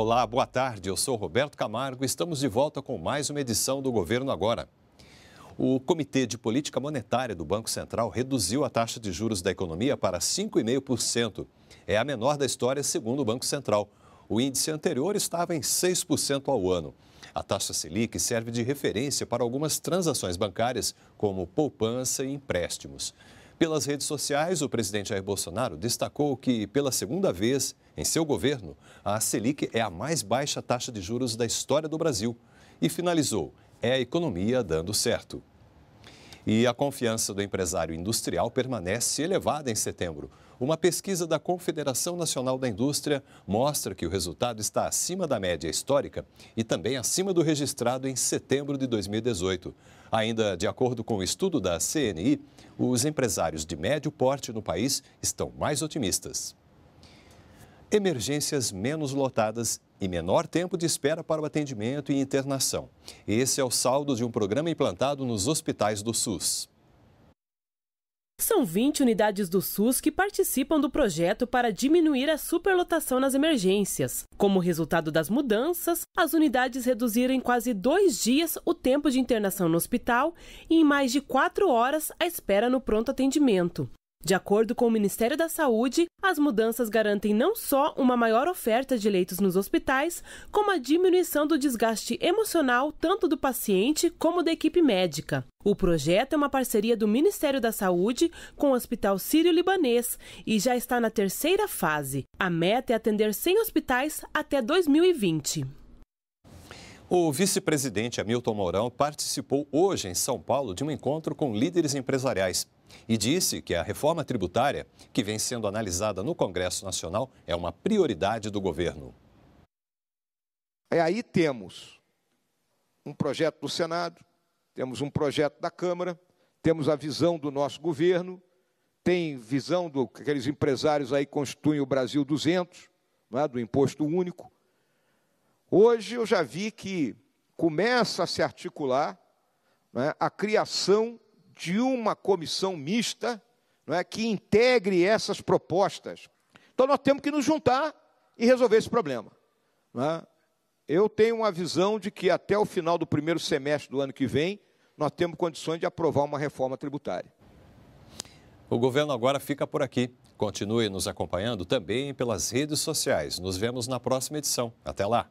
Olá, boa tarde. Eu sou Roberto Camargo e estamos de volta com mais uma edição do Governo Agora. O Comitê de Política Monetária do Banco Central reduziu a taxa de juros da economia para 5,5%. É a menor da história, segundo o Banco Central. O índice anterior estava em 6% ao ano. A taxa Selic serve de referência para algumas transações bancárias, como poupança e empréstimos. Pelas redes sociais, o presidente Jair Bolsonaro destacou que, pela segunda vez em seu governo, a Selic é a mais baixa taxa de juros da história do Brasil e finalizou: é a economia dando certo. E a confiança do empresário industrial permanece elevada em setembro. Uma pesquisa da Confederação Nacional da Indústria mostra que o resultado está acima da média histórica e também acima do registrado em setembro de 2018. Ainda de acordo com o estudo da CNI, os empresários de médio porte no país estão mais otimistas. Emergências menos lotadas e menor tempo de espera para o atendimento e internação. Esse é o saldo de um programa implantado nos hospitais do SUS. São 20 unidades do SUS que participam do projeto para diminuir a superlotação nas emergências. Como resultado das mudanças, as unidades reduziram em quase dois dias o tempo de internação no hospital e em mais de quatro horas a espera no pronto atendimento. De acordo com o Ministério da Saúde, as mudanças garantem não só uma maior oferta de leitos nos hospitais, como a diminuição do desgaste emocional tanto do paciente como da equipe médica. O projeto é uma parceria do Ministério da Saúde com o Hospital Sírio-Libanês e já está na terceira fase. A meta é atender 100 hospitais até 2020. O vice-presidente Hamilton Mourão participou hoje em São Paulo de um encontro com líderes empresariais e disse que a reforma tributária, que vem sendo analisada no Congresso Nacional, é uma prioridade do governo. É aí temos um projeto do Senado, temos um projeto da Câmara, temos a visão do nosso governo, tem visão do aqueles empresários aí constituem o Brasil 200, é? do imposto único. Hoje eu já vi que começa a se articular é? a criação de uma comissão mista não é, que integre essas propostas. Então nós temos que nos juntar e resolver esse problema. É? Eu tenho uma visão de que até o final do primeiro semestre do ano que vem, nós temos condições de aprovar uma reforma tributária. O governo agora fica por aqui. Continue nos acompanhando também pelas redes sociais. Nos vemos na próxima edição. Até lá!